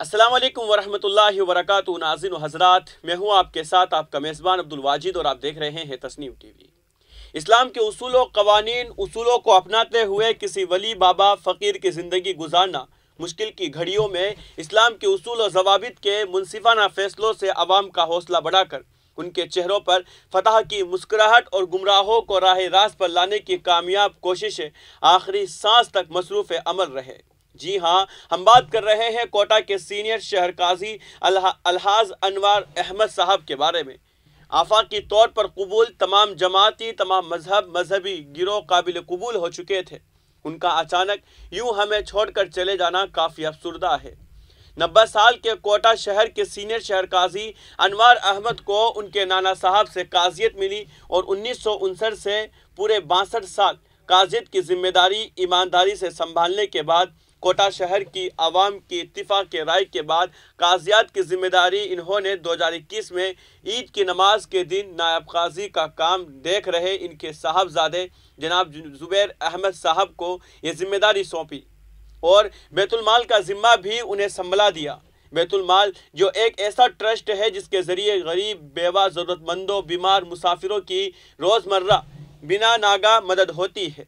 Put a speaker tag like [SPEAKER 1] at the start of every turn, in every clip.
[SPEAKER 1] असलम वरहमल वरक नाजिन हज़रात मैं हूँ आपके साथ आपका मेज़बान अब्दुल वाजिद और आप देख रहे हैं तस्नीम टी वी इस्लाम के असूल कवानीन असूलों को अपनाते हुए किसी वली बाबा फ़कीर की ज़िंदगी गुजारना मुश्किल की घड़ियों में इस्लाम के असूल और जवाबित के मुनसिफाना फ़ैसलों से आवाम का हौसला बढ़ाकर उनके चेहरों पर फतह की मुस्कुराहट और गुमराहों को राह रास्त पर लाने की कामयाब कोशिशें आखिरी सांस तक मसरूफ़ अमल रहे जी हाँ हम बात कर रहे हैं कोटा के सीनियर शहर काजी अल्हा, अलहाज अनवार अहमद साहब के बारे में आफाकी तौर पर कबूल तमाम जमाती तमाम मजहब मजहबी गिरोह काबिल कबूल हो चुके थे उनका अचानक यूं हमें छोड़कर चले जाना काफ़ी अफसरदा है नब्बे साल के कोटा शहर के सीनियर शहर काजी अनवार अहमद को उनके नाना साहब से काजियत मिली और उन्नीस से पूरे बासठ साल काजियत की जिम्मेदारी ईमानदारी से संभालने के बाद कोटा शहर की आवाम की इतफाक़ राय के बाद काजियात की जिम्मेदारी इन्होंने 2021 में ईद की नमाज के दिन नायब काजी का काम देख रहे इनके साहबजादे जनाब जुबैर अहमद साहब को ये जिम्मेदारी सौंपी और बैतुलमाल का ज़िम्मा भी उन्हें संभला दिया बैतुलमाल जो एक ऐसा ट्रस्ट है जिसके ज़रिए गरीब बेवा ज़रूरतमंदों बीमार मुसाफिरों की रोज़मर्रा बिना नागा मदद होती है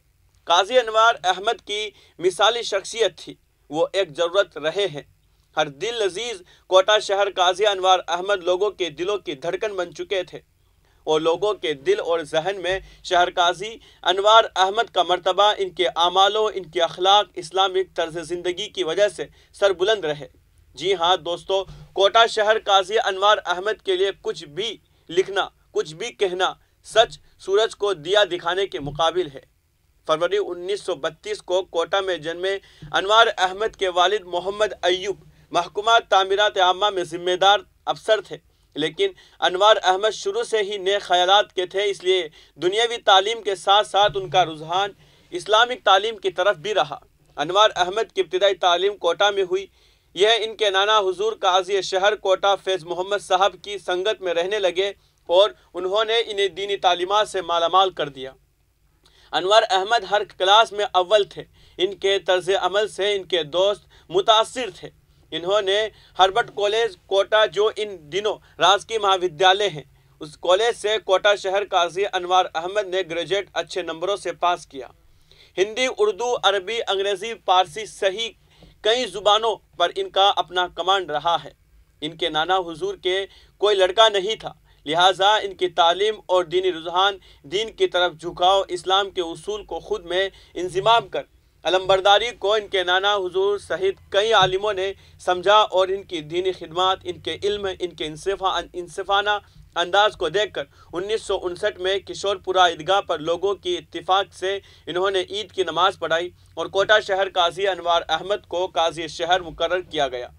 [SPEAKER 1] काजी अनवार अहमद की मिसाली शख्सियत थी वो एक ज़रूरत रहे हैं हर दिल लजीज़ कोटा शहर काजी अनवार अहमद लोगों के दिलों की धड़कन बन चुके थे और लोगों के दिल और जहन में शहर काजी अनवार अहमद का मरतबा इनके अमालों इनके अखलाक इस्लामिक तर्ज ज़िंदगी की वजह से सरबुलंद रहे जी हाँ दोस्तों कोटा शहर काजी अनवार अहमद के लिए कुछ भी लिखना कुछ भी कहना सच सूरज को दिया दिखाने के मुकाबिल है फरवरी 1932 को कोटा में जन्मे अनवार अहमद के वालिद मोहम्मद अयूब महकुमा तामीरत आमा में ज़िम्मेदार अफसर थे लेकिन अनवार अहमद शुरू से ही नए ख्याल के थे इसलिए दुनियावी तालीम के साथ साथ उनका रुझान इस्लामिक तालीम की तरफ भी रहा अनवार अहमद की इब्तदाई तालीम कोटा में हुई यह इनके नाना हुजूर काजी शहर कोटा फैज़ मोहम्मद साहब की संगत में रहने लगे और उन्होंने इन्हें दीनी तालीमत से मालामाल कर दिया अनवर अहमद हर क्लास में अव्वल थे इनके तर्ज अमल से इनके दोस्त मुतासर थे इन्होंने हर्बर्ट कॉलेज कोटा जो इन दिनों राजकीय महाविद्यालय हैं उस कॉलेज से कोटा शहर काजी अनवर अहमद ने ग्रेजुएट अच्छे नंबरों से पास किया हिंदी उर्दू अरबी अंग्रेज़ी फारसी सही कई ज़ुबानों पर इनका अपना कमांड रहा है इनके नाना हुजूर के कोई लड़का नहीं था लिहाजा इनकी तालीम और दीनी रुझान दीन की तरफ झुकाओ इस्लाम के असूल को ख़ुद में इंजमाम कर अलम्बरदारी को इनके नाना हजूर सहित कई आलिमों ने समझा और इनकी दीनी खिदमत इनके इल्म इनके इंसफाना अंदाज को देख कर उन्नीस सौ उनसठ में किशोरपुरा ईदगाह पर लोगों की इतफाक़ से इन्होंने ईद की नमाज़ पढ़ाई और कोटा शहर काजी अनवार अहमद को काजी शहर मुकर किया गया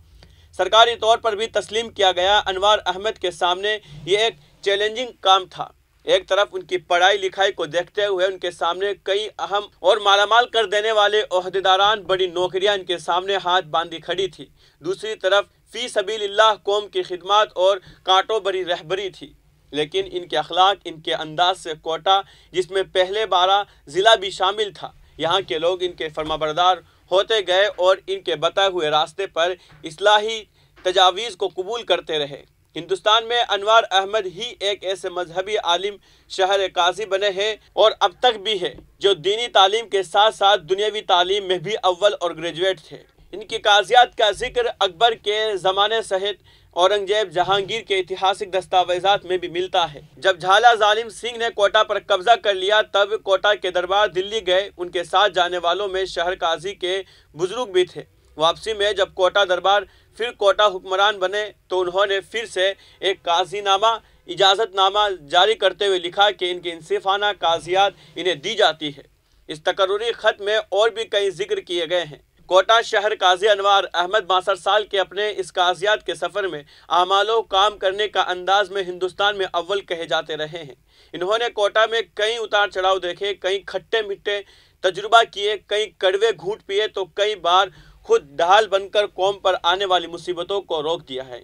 [SPEAKER 1] सरकारी तौर पर भी तस्लीम किया गया अनवार अहमद के सामने ये एक चैलेंजिंग काम था एक तरफ उनकी पढ़ाई लिखाई को देखते हुए उनके सामने कई अहम और मालामाल कर देने वाले अहदेदारान बड़ी नौकरियां इनके सामने हाथ बांधी खड़ी थी दूसरी तरफ फ़ी सबील्ला कौम की खिदमत और कांटों बड़ी रहबरी थी लेकिन इनके अखलाक इनके अंदाज से कोटा जिसमें पहले बारह ज़िला भी शामिल था यहाँ के लोग इनके फर्माबरदार होते गए और इनके बताए हुए रास्ते पर इसलाही तजावीज़ को कबूल करते रहे हिंदुस्तान में अनवार अहमद ही एक ऐसे मजहबी आलिम शहर काजी बने हैं और अब तक भी है जो दीनी तालीम के साथ साथ दुनियावी तालीम में भी अव्वल और ग्रेजुएट थे इनकी काजियात का जिक्र अकबर के ज़माने सहित औरंगजेब जहांगीर के ऐतिहासिक दस्तावेजात में भी मिलता है जब झाला जालिम सिंह ने कोटा पर कब्जा कर लिया तब कोटा के दरबार दिल्ली गए उनके साथ जाने वालों में शहर काजी के बुजुर्ग भी थे वापसी में जब कोटा दरबार फिर कोटा हुक्मरान बने तो उन्होंने फिर से एक काजीनामा इजाज़तनामा जारी करते हुए लिखा कि इनके इंसिफाना काजियात इन्हें दी जाती है इस तकरी ख़त में और भी कई जिक्र किए गए हैं कोटा शहर काजी अनवार अहमद बासठ साल के अपने इस काजियात के सफ़र में आमालों काम करने का अंदाज में हिंदुस्तान में अव्वल कहे जाते रहे हैं इन्होंने कोटा में कई उतार चढ़ाव देखे कई खट्टे मिट्टे तजुर्बा किए कई कड़वे घूट पिए तो कई बार खुद ढाल बनकर कौम पर आने वाली मुसीबतों को रोक दिया है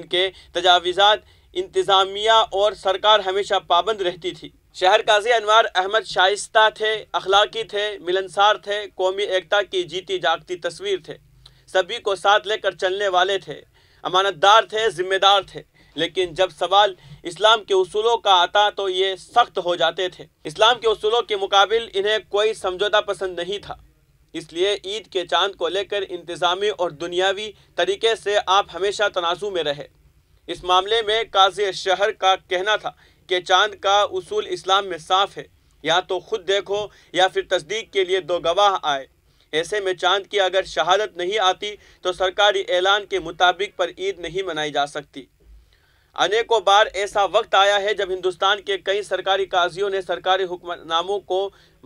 [SPEAKER 1] इनके तजावीज़ात इंतज़ामिया और सरकार हमेशा पाबंद रहती थी शहर काजी अनवार अहमद शाइस्ता थे अखलाकी थे मिलनसार थे कौमी एकता की जीती जागती तस्वीर थे सभी को साथ लेकर चलने वाले थे अमानतदार थे जिम्मेदार थे लेकिन जब सवाल इस्लाम के असूलों का आता तो ये सख्त हो जाते थे इस्लाम के असूलों के मुकाबिल इन्हें कोई समझौता पसंद नहीं था इसलिए ईद के चांद को लेकर इंतज़ामी और दुनियावी तरीके से आप हमेशा तनाजु में रहे इस मामले में काजी शहर का कहना था कि चांद का उसूल इस्लाम में साफ है या तो खुद देखो या फिर तस्दीक के लिए दो गवाह आए ऐसे में चांद की अगर शहादत नहीं आती तो सरकारी ऐलान के मुताबिक पर ईद नहीं मनाई जा सकती अनेकों बार ऐसा वक्त आया है जब हिंदुस्तान के कई सरकारी काजियों ने सरकारी हुक्मनामों को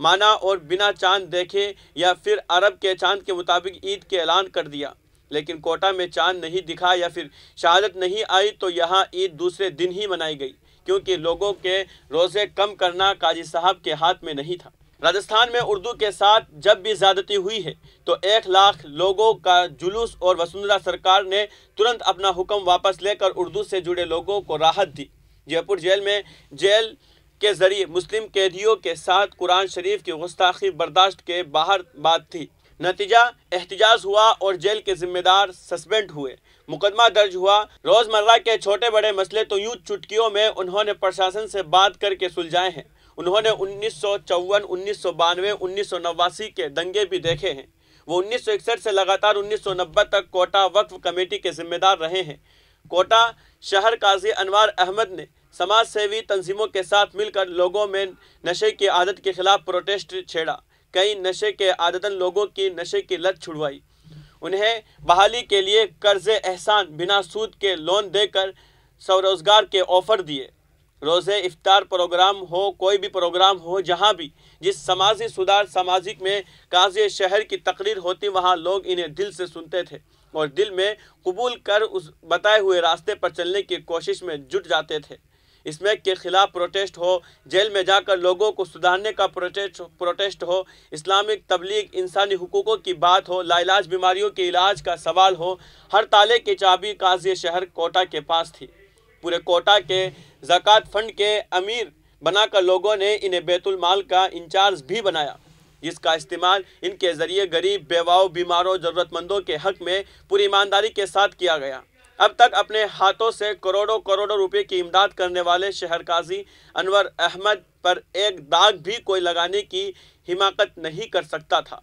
[SPEAKER 1] माना और बिना चांद देखे या फिर अरब के चांद के मुताबिक ईद के ऐलान कर दिया लेकिन कोटा में चांद नहीं दिखा या फिर शहादत नहीं आई तो यहाँ ईद दूसरे दिन ही मनाई गई क्योंकि लोगों के रोज़े कम करना काजी साहब के हाथ में नहीं था राजस्थान में उर्दू के साथ जब भी ज्यादती हुई है तो एक लाख लोगों का जुलूस और वसुंधरा सरकार ने तुरंत अपना हुक्म वापस लेकर उर्दू से जुड़े लोगों को राहत दी जयपुर जेल में जेल के जरिए मुस्लिम कैदियों के साथ कुरान शरीफ की गुस्ताखी बर्दाश्त के बाहर बात थी नतीजा एहतजाज हुआ और जेल के जिम्मेदार सस्पेंड हुए मुकदमा दर्ज हुआ रोजमर्रा के छोटे बड़े मसले तो यूं चुटकियों में उन्होंने प्रशासन से बात करके सुलझाए हैं उन्होंने उन्नीस सौ चौवन उन्नीस सौ बानवे उन्नीस सौ नवासी के दंगे भी देखे हैं वो उन्नीस सौ इकसठ से लगातार उन्नीस सौ नब्बे तक कोटा वक्फ कमेटी के जिम्मेदार रहे हैं कोटा शहर काजी अनवार अहमद ने समाज सेवी तंजीमों के साथ मिलकर लोगों में नशे की आदत के खिलाफ प्रोटेस्ट छेड़ा कई नशे के आदतन लोगों की नशे की लत छुड़वाई उन्हें बहाली के लिए कर्ज एहसान बिना सूद के लोन देकर स्वरोजगार के ऑफर दिए रोज़े इफ्तार प्रोग्राम हो कोई भी प्रोग्राम हो जहाँ भी जिस समाजी सुधार सामाजिक में काजी शहर की तकरीर होती वहाँ लोग इन्हें दिल से सुनते थे और दिल में कबूल कर उस बताए हुए रास्ते पर चलने की कोशिश में जुट जाते थे इसमें के खिलाफ प्रोटेस्ट हो जेल में जाकर लोगों को सुधारने का प्रोटेस्ट प्रोटेस्ट हो इस्लामिक तबलीग इंसानी हकूक़ों की बात हो लाइलाज बीमारियों के इलाज का सवाल हो हर ताले की चाबी काजी शहर कोटा के पास थी पूरे कोटा के जक़ात फंड के अमीर बनाकर लोगों ने इन्हें बैतुलमाल का इंचार्ज भी बनाया जिसका इस्तेमाल इनके ज़रिए गरीब बेवाओं बीमारों ज़रूरतमंदों के हक में पूरी ईमानदारी के साथ किया गया अब तक अपने हाथों से करोड़ों करोड़ों रुपए की इमदाद करने वाले शहर काजी अनवर अहमद पर एक दाग भी कोई लगाने की हिमाकत नहीं कर सकता था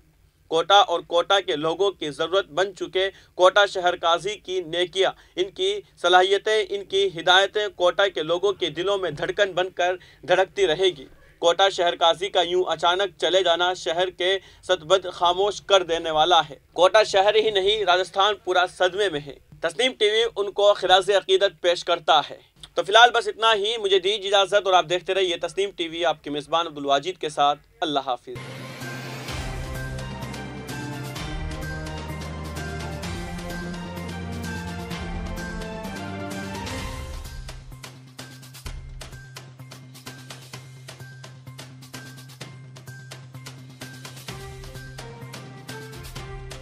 [SPEAKER 1] कोटा और कोटा के लोगों की ज़रूरत बन चुके कोटा शहर काजी की नेकियां इनकी सलाहियतें इनकी हिदायतें कोटा के लोगों के दिलों में धड़कन बनकर धड़कती रहेगी कोटा शहर काजी का यूं अचानक चले जाना शहर के सतबद खामोश कर देने वाला है कोटा शहर ही नहीं राजस्थान पूरा सदमे में है तस्नीम टीवी उनको खराज अकीदत पेश करता है तो फिलहाल बस इतना ही मुझे दीजिए इजाज़त और आप देखते रहिए तस्नीम टीवी आपके मेज़बान अब्दुलवाजिद के साथ अल्लाह हाफिज़